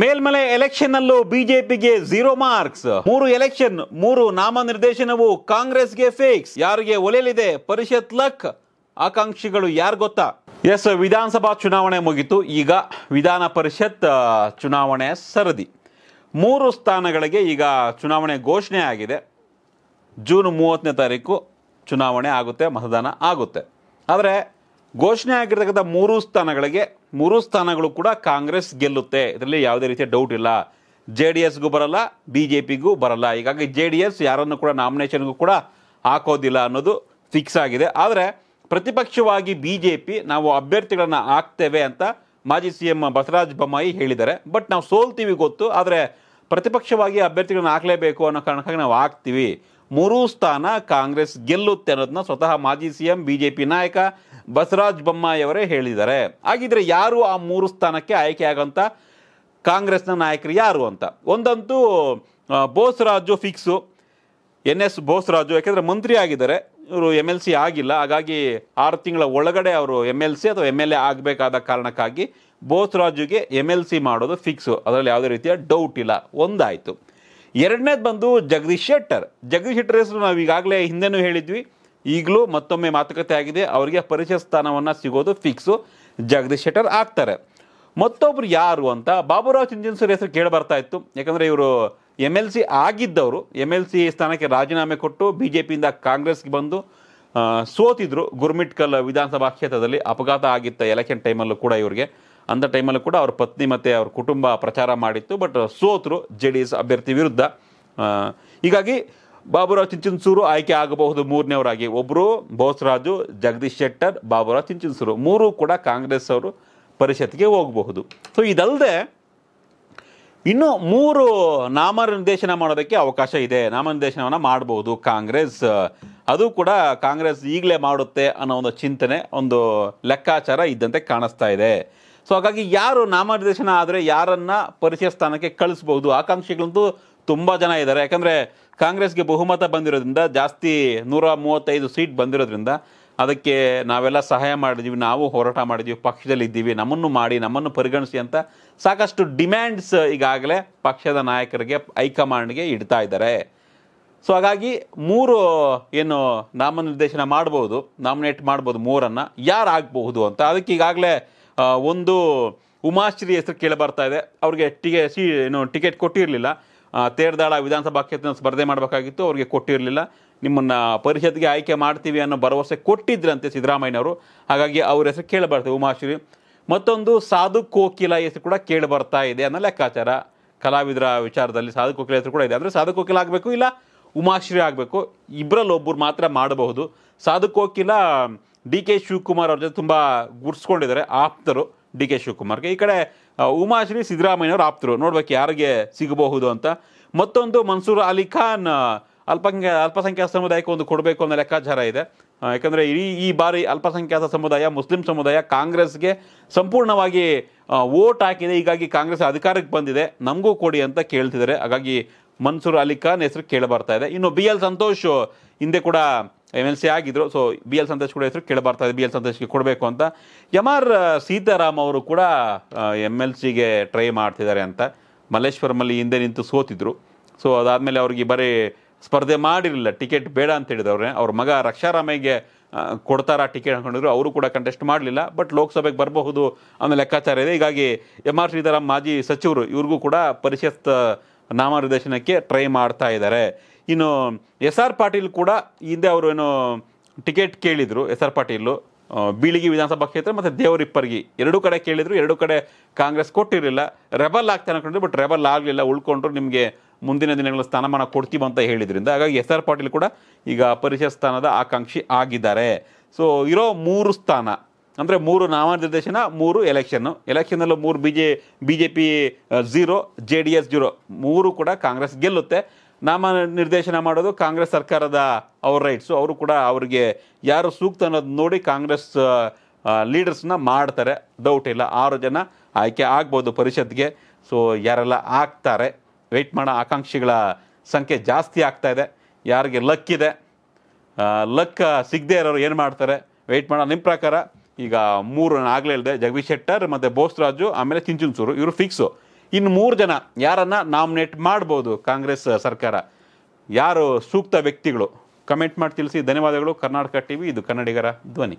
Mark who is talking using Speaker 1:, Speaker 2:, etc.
Speaker 1: ಮೇಲ್ಮಲೆ election ಅಲ್ಲೂ ಬಿಜೆಪಿಗೆ zero marks ಮೂರು ಎಲೆಕ್ಷನ್ ಮೂರು ನಾಮನಿರ್ದೇಶನವು ಕಾಂಗ್ರೆಸ್ಗೆ ಫಿಕ್ಸ್ ಯಾರಿಗೆ ಒಲೆಯಲಿದೆ ಪರಿಷತ್ ಲಕ್ ಆಕಾಂಕ್ಷಿಗಳು ಯಾರು ಗೊತ್ತಾ ಎಸ್ ವಿಧಾನಸಭಾ ಚುನಾವಣೆ ಮುಗಿತು ಈಗ ವಿಧಾನ ಪರಿಷತ್ ಚುನಾವಣೆ ಸರದಿ ಮೂರು ಸ್ಥಾನಗಳಿಗೆ ಈಗ ಚುನಾವಣೆ ಘೋಷಣೆ ಆಗಿದೆ ಜೂನ್ ಮೂವತ್ತನೇ ತಾರೀಕು ಚುನಾವಣೆ ಆಗುತ್ತೆ ಮತದಾನ ಆಗುತ್ತೆ ಆದರೆ ಘೋಷಣೆ ಆಗಿರ್ತಕ್ಕಂಥ ಮೂರು ಸ್ಥಾನಗಳಿಗೆ ಮೂರು ಸ್ಥಾನಗಳು ಕೂಡ ಕಾಂಗ್ರೆಸ್ ಗೆಲ್ಲುತ್ತೆ ಇದರಲ್ಲಿ ಯಾವುದೇ ರೀತಿಯ ಡೌಟ್ ಇಲ್ಲ ಜೆ ಡಿ ಎಸ್ಗೂ ಬರಲ್ಲ ಬಿ ಜೆ ಪಿಗೂ ಬರಲ್ಲ ಹೀಗಾಗಿ ಜೆ ಡಿ ಎಸ್ ಯಾರನ್ನು ಕೂಡ ನಾಮಿನೇಷನ್ಗೂ ಕೂಡ ಹಾಕೋದಿಲ್ಲ ಅನ್ನೋದು ಫಿಕ್ಸ್ ಆಗಿದೆ ಆದರೆ ಪ್ರತಿಪಕ್ಷವಾಗಿ ಬಿ ಜೆ ಪಿ ನಾವು ಅಭ್ಯರ್ಥಿಗಳನ್ನು ಹಾಕ್ತೇವೆ ಅಂತ ಮಾಜಿ ಸಿ ಎಂ ಬಸವರಾಜ ಬೊಮ್ಮಾಯಿ ಹೇಳಿದ್ದಾರೆ ಬಟ್ ನಾವು ಸೋಲ್ತೀವಿ ಗೊತ್ತು ಆದರೆ ಪ್ರತಿಪಕ್ಷವಾಗಿ ಅಭ್ಯರ್ಥಿಗಳನ್ನು ಹಾಕಲೇಬೇಕು ಅನ್ನೋ ಕಾರಣಕ್ಕಾಗಿ ನಾವು ಹಾಕ್ತೀವಿ ಮೂರೂ ಸ್ಥಾನ ಕಾಂಗ್ರೆಸ್ ಗೆಲ್ಲುತ್ತೆ ಅನ್ನೋದನ್ನ ಸ್ವತಃ ಮಾಜಿ C M B J P ನಾಯಕ ಬಸವರಾಜ್ ಬೊಮ್ಮಾಯಿಯವರೇ ಹೇಳಿದ್ದಾರೆ ಹಾಗಿದ್ರೆ ಯಾರು ಆ ಮೂರು ಸ್ಥಾನಕ್ಕೆ ಆಯ್ಕೆ ಆಗೋಂಥ ಕಾಂಗ್ರೆಸ್ನ ನಾಯಕರು ಯಾರು ಅಂತ ಒಂದಂತೂ Bosaraju fix N S Bosaraju ಯಾಕೆಂದರೆ ಮಂತ್ರಿ ಆಗಿದ್ದಾರೆ ಇವರು ಎಮ್ ಎಲ್ ಸಿ ಆಗಿಲ್ಲ ಹಾಗಾಗಿ ಆರು ತಿಂಗಳ ಒಳಗಡೆ ಅವರು ಎಮ್ ಎಲ್ ಸಿ ಅಥವಾ ಎಮ್ ಎಲ್ ಎ ಆಗಬೇಕಾದ ಕಾರಣಕ್ಕಾಗಿ ಬೋಸರಾಜುಗೆ ಎಮ್ ಎಲ್ ಸಿ ಮಾಡೋದು ಫಿಕ್ಸು ಅದರಲ್ಲಿ ಯಾವುದೇ ರೀತಿಯ ಡೌಟ್ ಇಲ್ಲ ಒಂದಾಯಿತು ಎರಡನೇದು ಬಂದು ಜಗದೀಶ್ ಶೆಟ್ಟರ್ ಜಗದೀಶ್ ಶೆಟ್ಟರ್ ಹೆಸರು ನಾವು ಈಗಾಗಲೇ ಹಿಂದೆನೂ ಹೇಳಿದ್ವಿ ಈಗಲೂ ಮತ್ತೊಮ್ಮೆ ಮಾತುಕತೆ ಆಗಿದೆ ಅವರಿಗೆ ಪರಿಚಯ ಸ್ಥಾನವನ್ನು ಸಿಗೋದು ಫಿಕ್ಸು ಜಗದೀಶ್ ಶೆಟ್ಟರ್ ಆಗ್ತಾರೆ ಮತ್ತೊಬ್ರು ಯಾರು ಅಂತ ಬಾಬುರಾವ್ ಚಿಂಚಿನ್ಸೂರಿ ಹೆಸರು ಕೇಳಿ ಬರ್ತಾ ಇತ್ತು ಯಾಕಂದರೆ ಇವರು ಎಮ್ ಎಲ್ ಸಿ ಆಗಿದ್ದವರು ಎಮ್ ಎಲ್ ಸಿ ಸ್ಥಾನಕ್ಕೆ ರಾಜೀನಾಮೆ ಕೊಟ್ಟು ಬಿ ಜೆ ಪಿಯಿಂದ ಕಾಂಗ್ರೆಸ್ಗೆ ಬಂದು ಸೋತಿದ್ರು ಗುರ್ಮಿಟ್ಕಲ್ ವಿಧಾನಸಭಾ ಕ್ಷೇತ್ರದಲ್ಲಿ ಅಪಘಾತ ಆಗಿತ್ತ ಎಲೆಕ್ಷನ್ ಟೈಮಲ್ಲೂ ಕೂಡ ಇವರಿಗೆ ಅಂಥ ಟೈಮಲ್ಲೂ ಕೂಡ ಅವ್ರ ಪತ್ನಿ ಮತ್ತು ಅವ್ರ ಕುಟುಂಬ ಪ್ರಚಾರ ಮಾಡಿತ್ತು ಬಟ್ ಸೋತರು ಜೆ ಡಿ ಎಸ್ ಅಭ್ಯರ್ಥಿ ವಿರುದ್ಧ ಹೀಗಾಗಿ ಬಾಬುರಾವ್ ಚಿಂಚನಸೂರು ಆಯ್ಕೆ ಆಗಬಹುದು ಮೂರನೇವರಾಗಿ ಒಬ್ಬರು ಬೋಸ್ರಾಜು ಜಗದೀಶ್ ಶೆಟ್ಟರ್ ಬಾಬುರಾವ್ ಚಿಂಚನಸೂರು ಮೂರು ಕೂಡ ಕಾಂಗ್ರೆಸ್ ಅವರು ಪರಿಷತ್ಗೆ ಹೋಗಬಹುದು ಸೊ ಇದಲ್ಲದೆ ಇನ್ನು ಮೂರು ನಾಮನಿರ್ದೇಶನ ಮಾಡೋದಕ್ಕೆ ಅವಕಾಶ ಇದೆ ನಾಮನಿರ್ದೇಶನವನ್ನು ಮಾಡಬಹುದು ಕಾಂಗ್ರೆಸ್ ಅದು ಕೂಡ ಕಾಂಗ್ರೆಸ್ ಈಗಲೇ ಮಾಡುತ್ತೆ ಅನ್ನೋ ಒಂದು ಚಿಂತನೆ ಒಂದು ಲೆಕ್ಕಾಚಾರ ಇದ್ದಂತೆ ಕಾಣಿಸ್ತಾ ಇದೆ ಸೊ ಹಾಗಾಗಿ ಯಾರು ನಾಮನಿರ್ದೇಶನ ಆದರೆ ಯಾರನ್ನು ಪರಿಚಯ ಸ್ಥಾನಕ್ಕೆ ಕಳಿಸ್ಬೋದು ಆಕಾಂಕ್ಷಿಗಳಂತೂ ತುಂಬ ಜನ ಇದ್ದಾರೆ ಯಾಕಂದರೆ ಕಾಂಗ್ರೆಸ್ಗೆ ಬಹುಮತ ಬಂದಿರೋದ್ರಿಂದ ಜಾಸ್ತಿ ನೂರ ಮೂವತ್ತೈದು ಸೀಟ್ ಬಂದಿರೋದ್ರಿಂದ ಅದಕ್ಕೆ ನಾವೆಲ್ಲ ಸಹಾಯ ಮಾಡಿದ್ದೀವಿ ನಾವು ಹೋರಾಟ ಮಾಡಿದ್ದೀವಿ ಪಕ್ಷದಲ್ಲಿದ್ದೀವಿ ನಮ್ಮನ್ನು ಮಾಡಿ ನಮ್ಮನ್ನು ಪರಿಗಣಿಸಿ ಅಂತ ಸಾಕಷ್ಟು ಡಿಮ್ಯಾಂಡ್ಸ್ ಈಗಾಗಲೇ ಪಕ್ಷದ ನಾಯಕರಿಗೆ ಹೈಕಮಾಂಡ್ಗೆ ಇಡ್ತಾ ಇದ್ದಾರೆ ಸೊ ಹಾಗಾಗಿ ಮೂರು ಏನು ನಾಮನಿರ್ದೇಶನ ಮಾಡ್ಬೋದು ನಾಮಿನೇಟ್ ಮಾಡ್ಬೋದು ಮೂರನ್ನು ಯಾರಾಗಬಹುದು ಅಂತ ಅದಕ್ಕೆ ಈಗಾಗಲೇ ಒಂದು ಉಮಾಶ್ರೀ ಹೆಸರು ಕೇಳಿ ಬರ್ತಾ ಇದೆ ಅವ್ರಿಗೆ ಟಿಕೆ ಸಿ ಏನು ಟಿಕೆಟ್ ಕೊಟ್ಟಿರಲಿಲ್ಲ ತೇರ್ದಾಳ ವಿಧಾನಸಭಾ ಕ್ಷೇತ್ರ ಸ್ಪರ್ಧೆ ಮಾಡಬೇಕಾಗಿತ್ತು ಅವರಿಗೆ ಕೊಟ್ಟಿರಲಿಲ್ಲ ನಿಮ್ಮನ್ನು ಪರಿಷತ್ಗೆ ಆಯ್ಕೆ ಮಾಡ್ತೀವಿ ಅನ್ನೋ ಭರವಸೆ ಕೊಟ್ಟಿದ್ರಂತೆ ಸಿದ್ದರಾಮಯ್ಯನವರು ಹಾಗಾಗಿ ಅವ್ರ ಹೆಸರು ಕೇಳಬಾರ್ದು ಉಮಾಶ್ರೀ ಮತ್ತೊಂದು ಸಾಧು ಕೋಕಿಲ ಹೆಸರು ಕೂಡ ಕೇಳಿ ಬರ್ತಾ ಇದೆ ಅನ್ನೋ ಲೆಕ್ಕಾಚಾರ ಕಲಾವಿದರ ವಿಚಾರದಲ್ಲಿ ಸಾಧು ಕೋಕಿಲ ಹೆಸರು ಕೂಡ ಇದೆ ಅಂದರೆ ಸಾಧು ಕೋಕಿಲ ಆಗಬೇಕು ಇಲ್ಲ ಉಮಾಶ್ರೀ ಆಗಬೇಕು ಇಬ್ಬರಲ್ಲಿ ಒಬ್ಬರು ಮಾತ್ರ ಮಾಡಬಹುದು ಸಾಧು ಕೋಕಿಲ ಡಿ ಕೆ ಶಿವಕುಮಾರ್ ಅವ್ರ ಜೊತೆ ತುಂಬ ಗುರ್ಸ್ಕೊಂಡಿದ್ದಾರೆ ಆಪ್ತರು ಡಿ ಕೆ ಶಿವಕುಮಾರ್ಗೆ ಈ ಕಡೆ ಉಮಾಶ್ರೀ ಸಿದ್ದರಾಮಯ್ಯವ್ರ ಆಪ್ತರು ನೋಡ್ಬೇಕು ಯಾರಿಗೆ ಸಿಗಬಹುದು ಅಂತ ಮತ್ತೊಂದು ಮನ್ಸೂರ್ ಅಲಿ ಖಾನ್ ಅಲ್ಪಸಂಖ್ಯಾತ ಸಮುದಾಯಕ್ಕೆ ಒಂದು ಕೊಡಬೇಕು ಅನ್ನೋ ಲೆಕ್ಕಾಚಾರ ಇದೆ ಯಾಕಂದರೆ ಇಡೀ ಈ ಬಾರಿ ಅಲ್ಪಸಂಖ್ಯಾತ ಸಮುದಾಯ ಮುಸ್ಲಿಂ ಸಮುದಾಯ ಕಾಂಗ್ರೆಸ್ಗೆ ಸಂಪೂರ್ಣವಾಗಿ ವೋಟ್ ಹಾಕಿದೆ ಹೀಗಾಗಿ ಕಾಂಗ್ರೆಸ್ ಅಧಿಕಾರಕ್ಕೆ ಬಂದಿದೆ ನಮಗೂ ಕೊಡಿ ಅಂತ ಕೇಳ್ತಿದ್ದಾರೆ ಹಾಗಾಗಿ ಮನ್ಸೂರ್ ಅಲಿ ಖಾನ್ ಹೆಸರು ಕೇಳಿ ಇದೆ ಇನ್ನು ಬಿ ಎಲ್ ಸಂತೋಷ್ ಹಿಂದೆ ಕೂಡ ಎಮ್ ಎಲ್ ಸಿ ಆಗಿದ್ರು ಸೊ ಬಿ ಎಲ್ ಸಂತೋಷ್ ಕೂಡ ಹೆಸರು ಕೇಳಬಾರ್ತಾ ಇದೆ ಬಿ ಎಲ್ ಸಂತೋಷ್ಗೆ ಕೊಡಬೇಕು ಅಂತ ಎಮ್ ಆರ್ ಸೀತಾರಾಮ್ ಅವರು ಕೂಡ ಎಮ್ ಎಲ್ ಸಿಗೆ ಟ್ರೈ ಮಾಡ್ತಿದ್ದಾರೆ ಅಂತ ಮಲ್ಲೇಶ್ವರಮಲ್ಲಿ ಹಿಂದೆ ನಿಂತು ಸೋತಿದ್ರು ಸೊ ಅದಾದಮೇಲೆ ಅವ್ರಿಗೆ ಬರೀ ಸ್ಪರ್ಧೆ ಮಾಡಿರಲಿಲ್ಲ ಟಿಕೆಟ್ ಬೇಡ ಅಂತ ಹೇಳಿದವ್ರೆ ಅವ್ರ ಮಗ ರಕ್ಷಾರಾಮಯ್ಯಗೆ ಕೊಡ್ತಾರಾ ಟಿಕೆಟ್ ಹಾಕೊಂಡಿದ್ರು ಅವರು ಕೂಡ ಕಂಟೆಸ್ಟ್ ಮಾಡಲಿಲ್ಲ ಬಟ್ ಲೋಕಸಭೆಗೆ ಬರಬಹುದು ಅನ್ನೋ ಲೆಕ್ಕಾಚಾರ ಇದೆ ಹೀಗಾಗಿ ಎಮ್ ಆರ್ ಸೀತಾರಾಮ್ ಮಾಜಿ ಸಚಿವರು ಇವ್ರಿಗೂ ಕೂಡ ಪರಿಷತ್ ನಾಮನಿರ್ದೇಶನಕ್ಕೆ ಟ್ರೈ ಮಾಡ್ತಾ ಇದ್ದಾರೆ ಇನ್ನು ಎಸ್ ಆರ್ ಪಾಟೀಲ್ ಕೂಡ ಹಿಂದೆ ಅವರು ಏನು ಟಿಕೆಟ್ ಕೇಳಿದರು ಎಸ್ ಆರ್ ಪಾಟೀಲು ಬೀಳಿಗಿ ವಿಧಾನಸಭಾ ಕ್ಷೇತ್ರ ಮತ್ತು ದೇವರಿಪ್ಪರ್ಗಿ ಎರಡೂ ಕಡೆ ಕೇಳಿದರು ಎರಡು ಕಡೆ ಕಾಂಗ್ರೆಸ್ ಕೊಟ್ಟಿರಲಿಲ್ಲ ರೆಬಲ್ ಆಗ್ತಾನೆ ಅನ್ಕೊಂಡ್ರು ಬಟ್ ರೆಬಲ್ ಆಗಲಿಲ್ಲ ಉಳ್ಕೊಂಡ್ರು ನಿಮಗೆ ಮುಂದಿನ ದಿನಗಳಲ್ಲಿ ಸ್ಥಾನಮಾನ ಕೊಡ್ತೀವಿ ಅಂತ ಹೇಳಿದ್ರಿಂದ ಹಾಗಾಗಿ ಎಸ್ ಆರ್ ಪಾಟೀಲ್ ಕೂಡ ಈಗ ಪರಿಷತ್ ಸ್ಥಾನದ ಆಕಾಂಕ್ಷಿ ಆಗಿದ್ದಾರೆ ಸೊ ಇರೋ ಮೂರು ಸ್ಥಾನ ಅಂದರೆ ಮೂರು ನಾಮನಿರ್ದೇಶನ ಮೂರು ಎಲೆಕ್ಷನ್ನು ಎಲೆಕ್ಷನಲ್ಲೂ ಮೂರು B J B J P zero J D S zero ಮೂರು ಕೂಡ ಕಾಂಗ್ರೆಸ್ ಗೆಲ್ಲುತ್ತೆ ನಾಮ ನಿರ್ದೇಶನ ಮಾಡೋದು ಕಾಂಗ್ರೆಸ್ ಸರ್ಕಾರದ ಅವ್ರ ರೈಟ್ಸು ಅವರು ಕೂಡ ಅವರಿಗೆ ಯಾರು ಸೂಕ್ತ ಅನ್ನೋದು ನೋಡಿ ಕಾಂಗ್ರೆಸ್ ಲೀಡರ್ಸ್ನ ಮಾಡ್ತಾರೆ ಡೌಟ್ ಇಲ್ಲ ಆರು ಜನ ಆಯ್ಕೆ ಆಗ್ಬೋದು ಪರಿಷತ್ಗೆ ಸೊ ಯಾರೆಲ್ಲ ಆಗ್ತಾರೆ ವೆಯ್ಟ್ ಮಾಡೋ ಆಕಾಂಕ್ಷಿಗಳ ಸಂಖ್ಯೆ ಜಾಸ್ತಿ ಆಗ್ತಾ ಇದೆ ಯಾರಿಗೆ ಲಕ್ ಇದೆ ಲಕ್ ಸಿಗದೆ ಇರೋರು ಏನು ಮಾಡ್ತಾರೆ ವೆಯ್ಟ್ ಮಾಡೋ ನಿಮ್ಮ ಪ್ರಕಾರ ಈಗ ಮೂರು ಆಗಲೇ ಇಲ್ಲದೆ ಜಗದೀಶ್ ಶೆಟ್ಟರ್ ಮತ್ತು ಬೋಸ್ರಾಜು ಆಮೇಲೆ ಚಿಂಚುನ್ಸೂರು ಇವರು ಫಿಕ್ಸು ಇನ್ನು ಮೂರು ಜನ ಯಾರನ್ನು ನಾಮಿನೇಟ್ ಮಾಡ್ಬೋದು ಕಾಂಗ್ರೆಸ್ ಸರ್ಕಾರ ಯಾರು ಸೂಕ್ತ ವ್ಯಕ್ತಿಗಳು ಕಮೆಂಟ್ ಮಾಡಿ ತಿಳಿಸಿ ಧನ್ಯವಾದಗಳು ಕರ್ನಾಟಕ ಟಿ ಇದು ಕನ್ನಡಿಗರ ಧ್ವನಿ